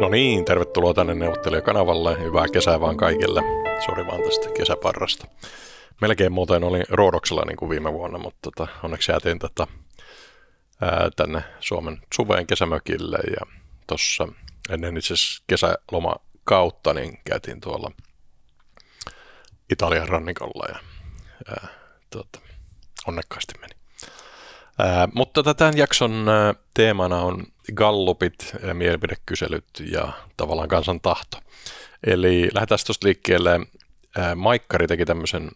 No niin, tervetuloa tänne neuvottelijakanavalle. Hyvää kesää vaan kaikille. Sori vaan tästä kesäparrasta. Melkein muuten oli Roodoksella niin kuin viime vuonna, mutta tota, onneksi jäätiin tätä, tota, ää, tänne Suomen suveen kesämökille. Ja tuossa ennen itse kesäloma kautta niin käytiin tuolla Italian rannikolla ja ää, tota, onnekkaasti meni. Ää, mutta tota, tämän jakson teemana on gallupit, mielipidekyselyt ja tavallaan kansan tahto. Eli lähdetään tuosta liikkeelle. Maikkari teki tämmöisen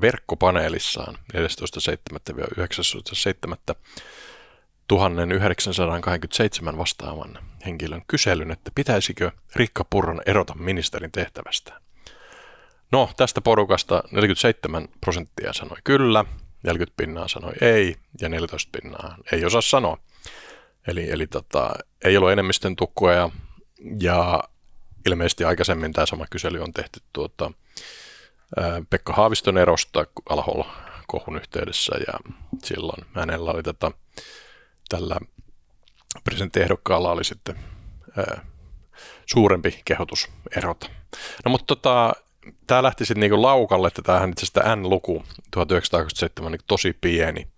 verkkopaneelissaan 14.7.1927 vastaavan henkilön kyselyn, että pitäisikö Rikka Purran erota ministerin tehtävästä. No, tästä porukasta 47 prosenttia sanoi kyllä, 40 pinnaa sanoi ei ja 14 pinnaa ei osaa sanoa. Eli, eli tota, ei ollut enemmistön tukkoja ja, ja ilmeisesti aikaisemmin tämä sama kysely on tehty tuota, Pekka Haaviston erosta alhol kohun yhteydessä ja silloin hänellä oli tätä, tällä presidenttiehdokkaalla oli sitten ää, suurempi kehotus erota. No mutta tota, tämä lähti sitten niinku laukalle, että tämähän itse asiassa N-luku 1987 niin tosi pieni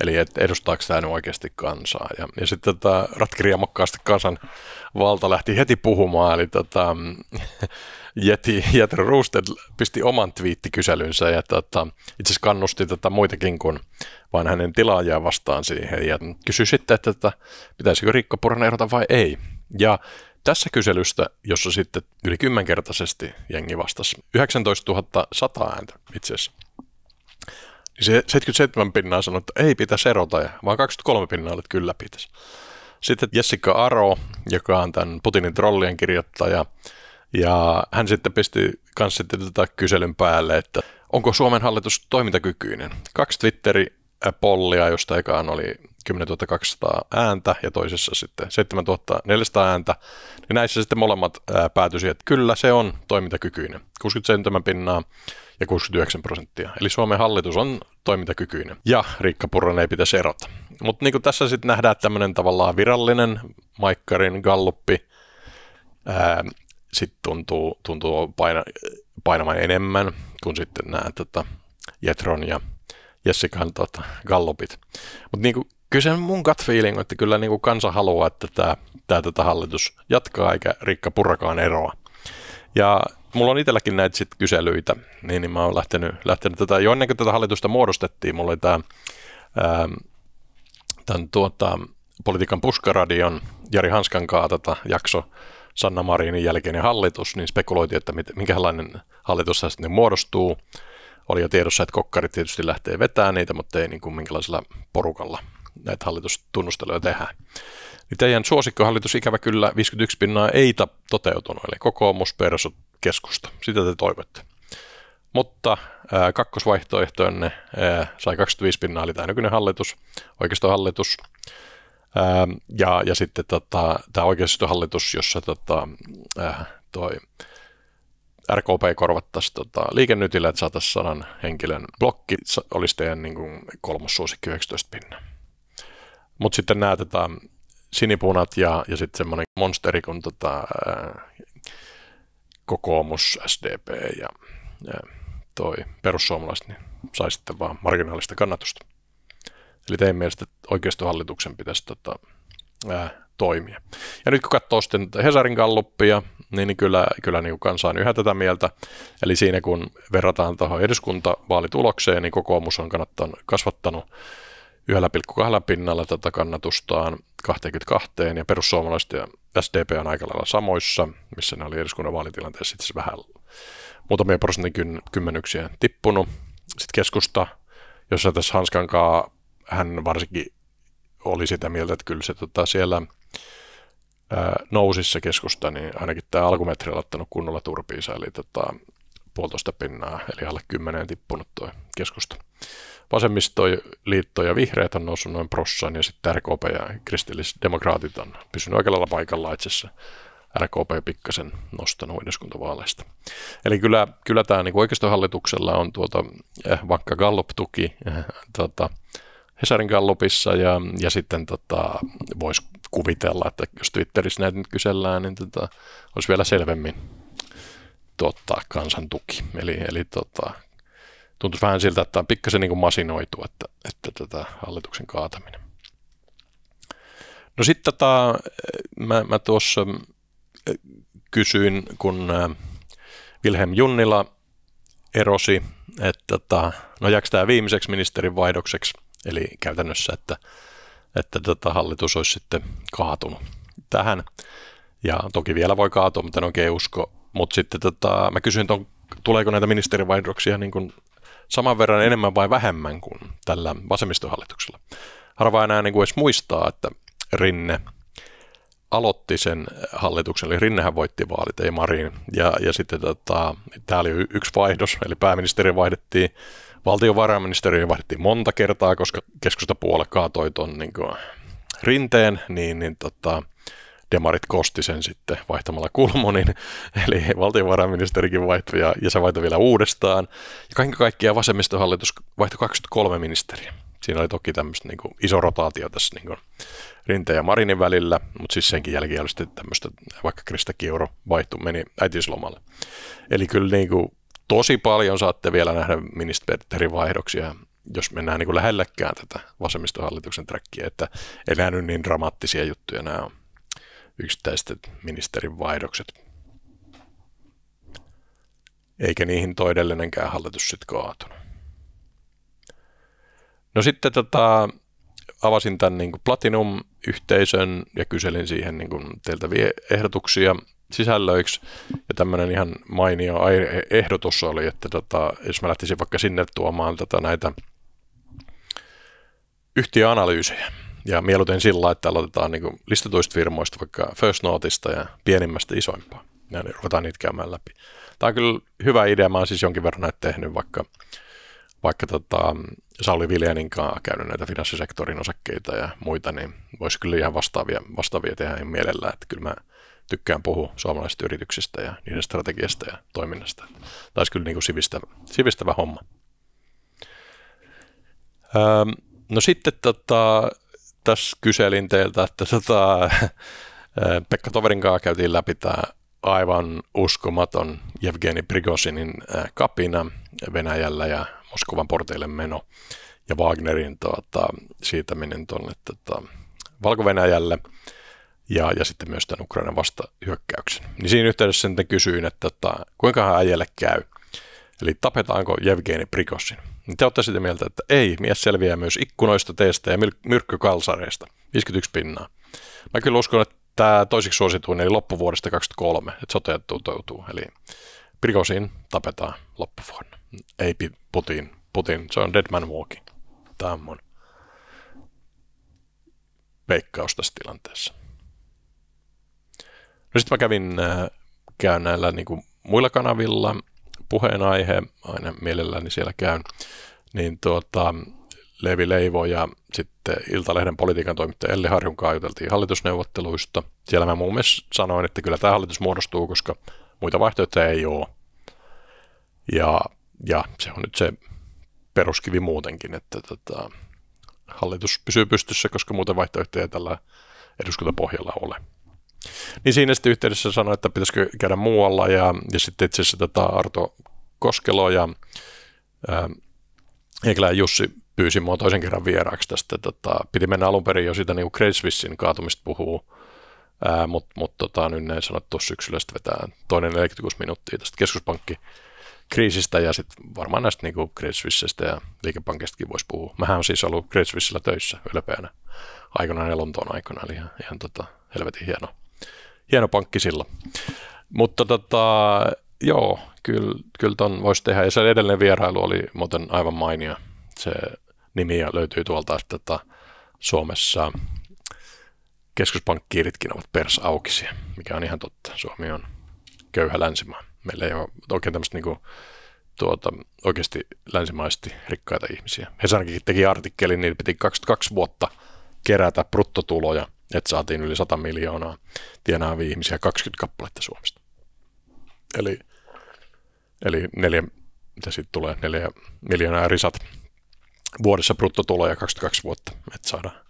Eli et, edustaako tämä nyt oikeasti kansaa. Ja, ja sitten tota, ratkirjamakkaasti kansan valta lähti heti puhumaan, eli tota, mm, Jeti, Jetro Roosted pisti oman twiittikyselynsä ja tota, itse asiassa kannusti tota muitakin kuin vain hänen tilaajaa vastaan siihen ja kysyi sitten, että, että pitäisikö Riikka Purran erota vai ei. Ja tässä kyselystä, jossa sitten yli kymmenkertaisesti jengi vastasi, 19 100 ääntä itse asiassa se 77 pinnaa sanoi, että ei pitäisi erota, ja vaan 23 pinnaa oli, että kyllä pitäisi. Sitten Jessica Aro, joka on tämän Putinin trollien kirjoittaja, ja hän sitten pisti myös sitten tätä kyselyn päälle, että onko Suomen hallitus toimintakykyinen. Kaksi Twitteri pollia, josta ekaan oli 10 200 ääntä ja toisessa sitten 7 400 ääntä, niin näissä sitten molemmat ää, että kyllä se on toimintakykyinen. 67 pinnaa ja 69 prosenttia. Eli Suomen hallitus on toimintakykyinen ja Riikka Purran ei pitäisi erota. Mutta niin tässä sitten nähdään tämmöinen tavallaan virallinen Maikkarin galluppi, sitten tuntuu, tuntuu paina, painamaan enemmän kuin sitten nämä tota, Jetron ja Jessikan tota, gallopit. Mutta niin kyllä se mun gut feeling, että kyllä niin kuin kansa haluaa, että tämä, tämä tätä tota hallitus jatkaa eikä Rikka purakaan eroa. Ja mulla on itselläkin näitä sit kyselyitä, niin, niin mä oon lähtenyt, lähtenyt tätä, jo ennen kuin tätä hallitusta muodostettiin, mulla oli tämä ähm, tämän tuota, politiikan puskaradion Jari Hanskan tätä jakso Sanna Marinin jälkeinen hallitus, niin spekuloitiin, että mit, minkälainen hallitus tässä sitten muodostuu. Oli jo tiedossa, että kokkarit tietysti lähtee vetämään niitä, mutta ei niin kuin minkälaisella porukalla näitä hallitustunnusteluja tehdään. Niin teidän suosikkohallitus ikävä kyllä 51 pinnaa ei toteutunut, eli kokoomus, persut, keskusta. Sitä te toivotte. Mutta ää, kakkosvaihtoehtoinne ää, sai 25 pinnaa, eli tämä nykyinen hallitus, oikeistohallitus. Ää, ja, ja sitten tota, tämä oikeistohallitus, jossa tota, ää, toi RKP korvattaisi tota, liikennytillä, että saataisiin sadan henkilön blokki, olisi teidän niin kuin, kolmas 19 pinnaa. Mutta sitten nämä tota, sinipunat ja, ja sitten semmoinen monsteri kuin tota, kokoomus, SDP ja, ja toi perussuomalaiset, niin sai sitten vaan marginaalista kannatusta. Eli teidän mielestä oikeistohallituksen pitäisi tota, ää, toimia. Ja nyt kun katsoo sitten Hesarin kalluppia, niin, niin kyllä, kyllä niin kansa on yhä tätä mieltä. Eli siinä kun verrataan tuohon eduskuntavaalitulokseen, niin kokoomus on kannattanut, kasvattanut 1,2 pinnalla tätä kannatustaan 22 ja perussuomalaiset ja SDP on aika lailla samoissa, missä ne oli eduskunnan vaalitilanteessa itse vähän muutamia prosentin kymmenyksiä tippunut. Sitten keskusta, jossa tässä Hanskankaa hän varsinkin oli sitä mieltä, että kyllä se tota, siellä ää, nousissa keskusta, niin ainakin tämä alkumetri on ottanut kunnolla turpiinsa, eli tota, puolitoista pinnaa, eli alle kymmeneen tippunut tuo keskusta vasemmistoliitto ja vihreät on noussut noin prossaan ja sitten RKP ja kristillisdemokraatit on pysynyt oikealla paikalla itse asiassa. RKP pikkasen nostanut eduskuntavaaleista. Eli kyllä, kyllä tämä niin oikeistohallituksella on tuota, eh, vakka Gallup-tuki eh, tota, Hesarin Gallupissa ja, ja sitten tota, voisi kuvitella, että jos Twitterissä näitä nyt kysellään, niin tota, olisi vielä selvemmin tota, kansan tuki. Eli, eli tota, tuntuisi vähän siltä, että on pikkasen niin kuin masinoitu, että, että tätä hallituksen kaataminen. No sitten tota, mä, mä tuossa äh, kysyin, kun äh, Wilhelm Junnila erosi, että tota, no jääkö tämä viimeiseksi ministerin vaihdokseksi, eli käytännössä, että, että tota hallitus olisi sitten kaatunut tähän. Ja toki vielä voi kaatua, mutta en oikein usko. Mutta sitten tota, mä kysyin, ton, tuleeko näitä ministerivaihdoksia niin kuin saman verran enemmän vai vähemmän kuin tällä vasemmistohallituksella. Harva enää niin kuin edes muistaa, että Rinne aloitti sen hallituksen, eli Rinnehän voitti vaalit, ei Marin. Ja, ja sitten tota, tämä oli yksi vaihdos, eli pääministeri vaihdettiin, valtiovarainministeriö vaihdettiin monta kertaa, koska keskustapuolue kaatoi tuon niin kuin, rinteen, niin, niin tota, demarit kosti sen sitten vaihtamalla Kulmonin, eli valtiovarainministerikin vaihtui ja, ja se vaihtoi vielä uudestaan. Ja kaiken kaikkiaan vasemmistohallitus vaihtoi 23 ministeriä. Siinä oli toki tämmöistä niin kuin, iso rotaatio tässä niin kuin, Rinteen ja Marinin välillä, mutta siis senkin jälkeen oli sitten tämmöistä, vaikka Krista Kiuru vaihtui, meni äitiyslomalle. Eli kyllä niin kuin, tosi paljon saatte vielä nähdä ministerivaihdoksia jos mennään niin kuin lähellekään tätä vasemmistohallituksen träkkiä, että ei nyt niin dramaattisia juttuja nämä on yksittäiset ministerin vaihdokset. Eikä niihin toidellinenkään hallitus sitten kaatunut. No sitten tota, avasin tämän niin kuin Platinum-yhteisön ja kyselin siihen niin kuin teiltä vie ehdotuksia sisällöiksi. Ja tämmöinen ihan mainio ehdotus oli, että tota, jos mä lähtisin vaikka sinne tuomaan tätä tota näitä yhtiöanalyysejä, ja mieluiten sillä, että aloitetaan niin listatuista firmoista vaikka First Noteista ja pienimmästä isoimpaa. Ja niin ruvetaan niitä käymään läpi. Tämä on kyllä hyvä idea. Mä oon siis jonkin verran näitä tehnyt, vaikka, vaikka tota, Sauli Viljanin kanssa käynyt näitä finanssisektorin osakkeita ja muita, niin voisi kyllä ihan vastaavia, vastaavia tehdä ihan mielellään. Että kyllä mä tykkään puhua suomalaisista yrityksistä ja niiden strategiasta ja toiminnasta. Tämä olisi kyllä niin kuin sivistävä, sivistävä homma. Öö, no sitten tota, tässä kyselin teiltä, että tota, eh, Pekka Toverin kanssa käytiin läpi tämä aivan uskomaton Evgeni Prigosinin eh, kapina Venäjällä ja Moskovan porteille meno ja Wagnerin tuota, siitäminen tuonne tuota, Valko-Venäjälle ja, ja sitten myös tämän Ukrainan vastahyökkäyksen. Niin siinä yhteydessä sitten kysyin, että tuota, kuinka hän äijälle käy. Eli tapetaanko Jevgeni Prigosin niin te olette sitä mieltä, että ei, mies selviää myös ikkunoista, teistä ja myrkkykalsareista, 51 pinnaa. Mä kyllä uskon, että tämä toiseksi suosituin, eli loppuvuodesta 2023, että sote toteutuu. Eli pirkosin tapetaan loppuvuonna. Ei Putin, Putin, se on Deadman Walking. Tämä on mun veikkaus tässä tilanteessa. No sitten mä kävin, äh, käyn näillä niin kuin muilla kanavilla puheenaihe, aina mielelläni siellä käyn, niin tuota, Levi Leivo ja sitten Iltalehden politiikan toimittaja Elli Harjun kanssa juteltiin hallitusneuvotteluista. Siellä mä muun muassa sanoin, että kyllä tämä hallitus muodostuu, koska muita vaihtoehtoja ei ole. Ja, ja se on nyt se peruskivi muutenkin, että tota, hallitus pysyy pystyssä, koska muuten vaihtoehtoja tällä eduskuntapohjalla ole. Niin siinä sitten yhteydessä sanoi, että pitäisikö käydä muualla ja, ja sitten itse asiassa tätä tota Arto Koskelo ja ää, ähm, Jussi pyysi mua toisen kerran vieraaksi tästä. Tota, piti mennä alun perin jo siitä niin Kresvissin kaatumista puhuu, äh, mutta mut, tota, nyt ne sanottu tuossa syksyllä sitten vetää toinen 46 minuuttia tästä keskuspankki kriisistä ja sitten varmaan näistä niin Kresvissestä ja liikepankistakin voisi puhua. Mähän on siis ollut Kresvissillä töissä ylpeänä aikoinaan ja Lontoon aikana, eli ihan, ihan tota, helvetin hienoa hieno pankki sillä. Mutta tota, joo, kyllä, kyllä ton voisi tehdä. Ja se edellinen vierailu oli muuten aivan mainia. Se nimi löytyy tuolta, että Suomessa keskuspankkiiritkin ovat persaukisia, mikä on ihan totta. Suomi on köyhä länsimaa. Meillä ei ole oikein tämmöistä kuin, niinku tuota, oikeasti länsimaisesti rikkaita ihmisiä. Hesankin teki artikkelin, niin piti 22 vuotta kerätä bruttotuloja – että saatiin yli 100 miljoonaa tienaavia ihmisiä 20 kappaletta Suomesta. Eli, eli neljä, mitä siitä tulee, neljä miljoonaa risat vuodessa bruttotuloja 22 vuotta, että saadaan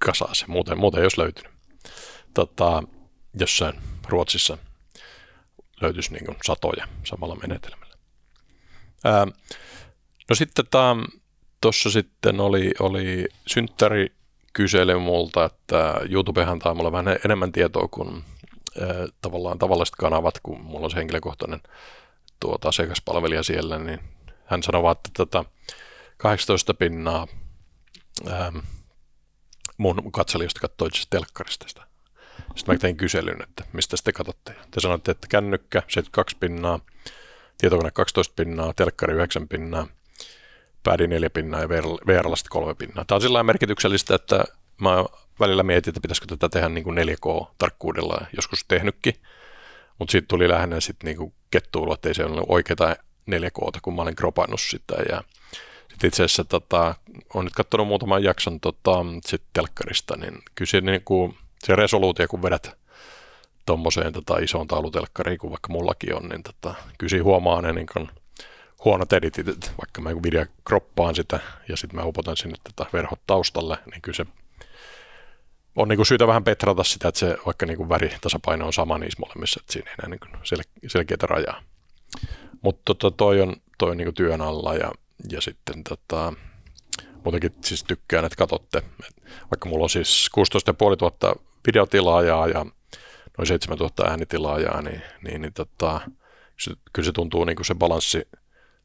kasaa se. Muuten, muuten jos löytynyt. Tota, jossain Ruotsissa löytyisi niin satoja samalla menetelmällä. Ää, no sitten tuossa tota, sitten oli, oli synttäri kyseli multa, että YouTubehan antaa mulle vähän enemmän tietoa kuin eh, tavallaan tavalliset kanavat, kun mulla on se henkilökohtainen tuota, asiakaspalvelija siellä, niin hän sanoi vaan, että tätä tota, 18 pinnaa ää, ehm, mun katselijoista katsoi itse telkkarista sitä. Sitten mä tein kyselyn, että mistä te katsotte. Te sanoitte, että kännykkä 72 pinnaa, tietokone 12 pinnaa, telkkari 9 pinnaa – päädi neljä pinnaa ja VRlla sitten kolme pinnaa. Tämä on sillä merkityksellistä, että mä välillä mietin, että pitäisikö tätä tehdä niin 4K-tarkkuudella, joskus tehnytkin, mutta siitä tuli lähinnä sitten niin kuin kettuilu, että ei se ole oikeaa 4K, kun mä olen kropannut sitä. Ja sitten itse asiassa tota, olen nyt katsonut muutaman jakson tota, sit telkkarista, niin kyllä se, niin kuin, se resoluutio, kun vedät tuommoiseen tota, isoon taulutelkkariin, kuin vaikka mullakin on, niin tota, kyllä huomaa ne niin kuin, huonot editit, vaikka mä video kroppaan sitä ja sitten mä upotan sinne tätä verhot taustalle, niin kyllä se on niin kuin syytä vähän petrata sitä, että se vaikka niin kuin väritasapaino on sama niissä molemmissa, että siinä ei enää niin kuin sel- selkeitä rajaa. Mutta tota, toi on, toi on niin kuin työn alla ja, ja sitten tota, muutenkin siis tykkään, että katsotte. Et vaikka mulla on siis 16 500 videotilaajaa ja noin 7000 äänitilaajaa, niin, niin, niin tota, kyllä se tuntuu niin kuin se balanssi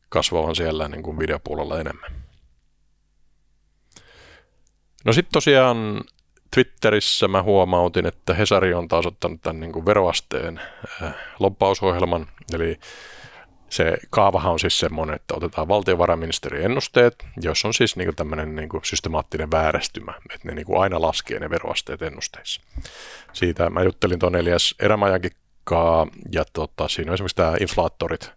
kasvavan siellä niin kuin videopuolella enemmän. No sitten tosiaan Twitterissä mä huomautin, että Hesari on taas ottanut tämän niin kuin veroasteen äh, loppausohjelman, eli se kaavahan on siis semmoinen, että otetaan valtiovarainministeriön ennusteet, jos on siis niin tämmöinen niin systemaattinen väärästymä, että ne niin kuin aina laskee ne veroasteet ennusteissa. Siitä mä juttelin tuon Elias Erämajankin ja tota, siinä on esimerkiksi tämä inflaattorit,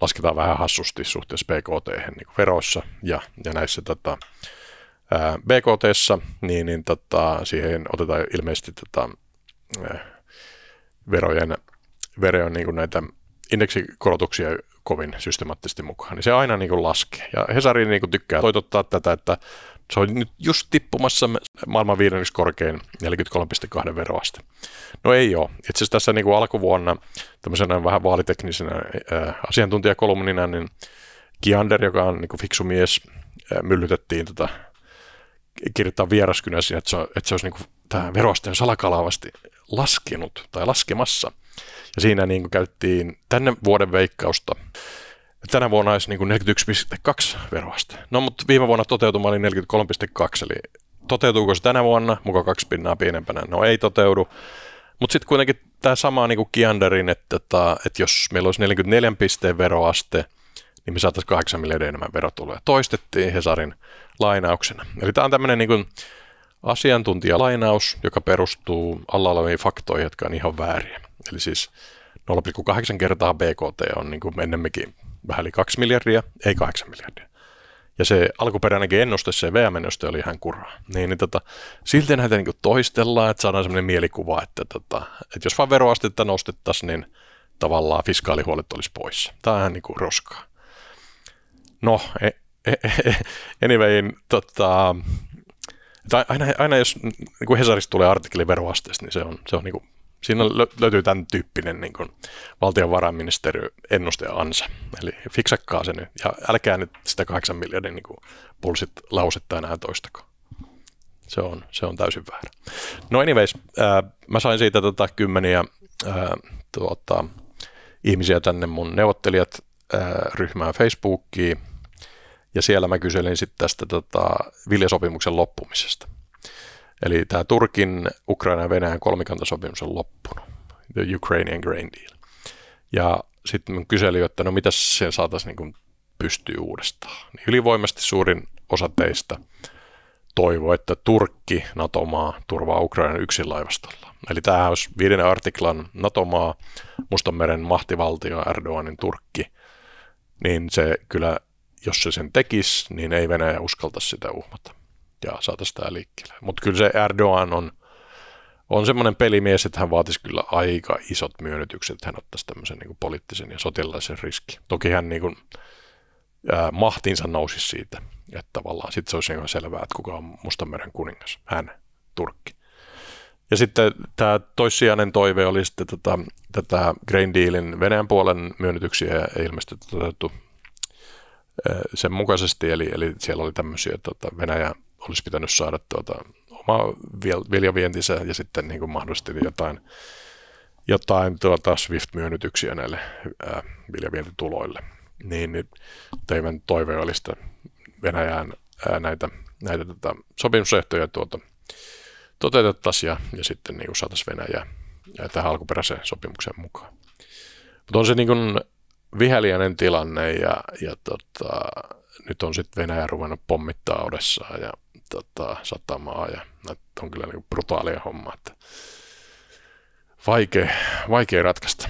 lasketaan vähän hassusti suhteessa BKT niin veroissa ja, ja näissä tota, BKT, niin, niin tota, siihen otetaan ilmeisesti tota, verojen, verojen niin näitä indeksikorotuksia kovin systemaattisesti mukaan, niin se aina niin kuin laskee. Ja Hesari niin kuin tykkää toitottaa tätä, että se on nyt just tippumassa maailman viidenneksi korkein 43,2 veroaste. No ei ole. Itse asiassa tässä niin kuin alkuvuonna tämmöisenä vähän vaaliteknisenä äh, asiantuntijakolumnina, niin Kiander, joka on niin kuin fiksu mies, äh, myllytettiin tota, kirjoittaa vieraskynäsiä, että se, on, että se olisi niin kuin, tämä veroaste on salakalavasti laskenut tai laskemassa ja siinä niin kuin käyttiin tänne vuoden veikkausta. Tänä vuonna olisi niin 41,2 veroaste. No mutta viime vuonna toteutuma oli 43,2, eli toteutuuko se tänä vuonna, muka kaksi pinnaa pienempänä, no ei toteudu. Mutta sitten kuitenkin tämä sama niin kuin Kianderin, että, että, tota, että jos meillä olisi 44 pisteen veroaste, niin me saataisiin 8 miljardia enemmän verotuloja. Toistettiin Hesarin lainauksena. Eli tämä on tämmöinen niin asiantuntijalainaus, joka perustuu alla oleviin faktoihin, jotka on ihan vääriä. Eli siis 0,8 kertaa BKT on niin kuin ennemminkin vähän yli 2 miljardia, ei 8 miljardia. Ja se alkuperäinenkin ennuste, se VM-ennuste oli ihan kuraa. Niin, niin tota, silti näitä niin toistellaan, että saadaan sellainen mielikuva, että, tota, että jos vaan veroastetta nostettaisiin, niin tavallaan fiskaalihuolet olisi pois. Tämä on ihan niin kuin roskaa. No, e- e-, e anyway, tota, aina, aina jos niin Hesarista tulee artikkeli veroasteesta, niin se on, se on niin kuin siinä löytyy tämän tyyppinen niin kuin valtionvarainministeriön ennusteansa. Eli fiksakkaa se nyt ja älkää nyt sitä kahdeksan miljardin niin kuin pulsit lausetta enää toistakaan. Se on, se on täysin väärä. No anyways, ää, mä sain siitä tota, kymmeniä ää, tuota, ihmisiä tänne mun neuvottelijat ää, ryhmään Facebookiin ja siellä mä kyselin sitten tästä tota, viljasopimuksen loppumisesta. Eli tämä Turkin, Ukraina ja Venäjän kolmikantasopimus on loppunut, the Ukrainian Grain Deal. Ja sitten minun kyselin, että no mitä sen saataisiin niin pystyä uudestaan. Niin ylivoimasti suurin osa teistä toivoo, että Turkki, NATO-maa, turvaa Ukrainan yksin laivastolla. Eli tämä olisi viiden artiklan NATO-maa, Mustanmeren mahtivaltio, Erdoganin Turkki, niin se kyllä, jos se sen tekisi, niin ei Venäjä uskalta sitä uhmata ja saataisiin tämä liikkeelle. Mutta kyllä se Erdogan on, on semmoinen pelimies, että hän vaatisi kyllä aika isot myönnytykset, että hän ottaisi tämmöisen niin kuin poliittisen ja sotilaisen riski. Toki hän niin kuin, ää, mahtinsa nousi siitä, että tavallaan sitten se olisi ihan selvää, että kuka on Mustanmeren kuningas. Hän, Turkki. Ja sitten tämä toissijainen toive oli sitten tätä, tota, tätä Green Dealin Venäjän puolen myönnytyksiä ja ilmeisesti toteutettu sen mukaisesti, eli, eli siellä oli tämmöisiä tota, Venäjän olisi pitänyt saada tuota, oma viljavientinsä ja sitten niin kuin mahdollisesti jotain, jotain tuota Swift-myönnytyksiä näille ää, viljavientituloille. Niin, niin teidän toive oli sitä Venäjään ää, näitä, näitä tota, sopimusehtoja tuota, toteutettaisiin ja, ja sitten niin kuin saataisiin ja tähän alkuperäiseen sopimukseen mukaan. Mutta on se niin kuin viheliäinen tilanne ja, ja tota, nyt on sitten Venäjä ruvennut pommittaa Odessaan ja tota, satamaa ja on kyllä niin brutaalia homma, että vaikea, vaikea ratkaista.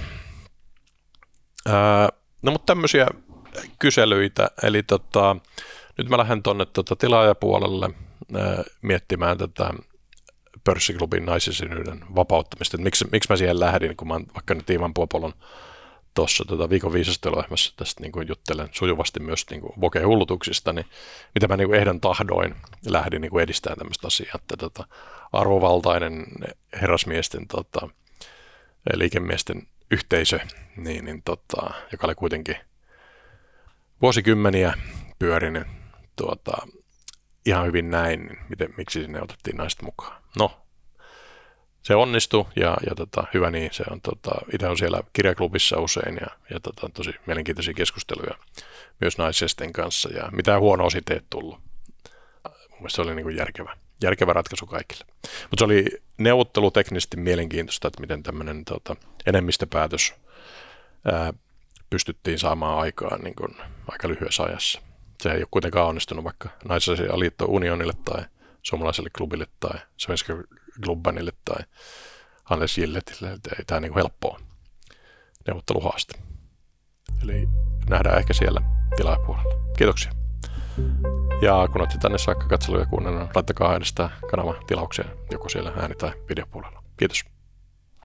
Ää, no mutta tämmöisiä kyselyitä, eli tota, nyt mä lähden tuonne tota, tilaajapuolelle ää, miettimään tätä pörssiklubin naisisynyyden vapauttamista, että miksi, miksi mä siihen lähdin, kun mä oon vaikka nyt Iivan Puopolon tuossa tota viikon viisasteluohjelmassa tästä niin kuin juttelen sujuvasti myös niin kuin voke-hullutuksista, niin mitä mä niin kuin ehdon tahdoin lähdin niin kuin edistämään tämmöistä asiaa, että tota, arvovaltainen herrasmiesten tota, eh, liikemiesten yhteisö, niin, niin tota, joka oli kuitenkin vuosikymmeniä pyörinyt tuota, ihan hyvin näin, niin miten, miksi sinne otettiin naiset mukaan. No, se onnistui ja, ja tota, hyvä niin, se on, tota, itse on siellä kirjaklubissa usein ja, ja tota, tosi mielenkiintoisia keskusteluja myös naisesten kanssa ja mitä huonoa siitä ei tullut. Mun mielestä se oli niin kuin järkevä, järkevä ratkaisu kaikille. Mutta se oli neuvotteluteknisesti mielenkiintoista, että miten tämmöinen tota, enemmistöpäätös ää, pystyttiin saamaan aikaan niin kuin aika lyhyessä ajassa. Se ei ole kuitenkaan onnistunut vaikka naisasialiitto unionille tai – suomalaiselle klubille tai svenska globbanille tai Hannes Jilletille, että ei tämä niin helppoa neuvotteluhaaste. Eli nähdään ehkä siellä tilapuolella. Kiitoksia. Ja kun olette tänne saakka katselua ja kuunnella, laittakaa edes kanava tilaukseen joko siellä ääni- tai videopuolella. Kiitos.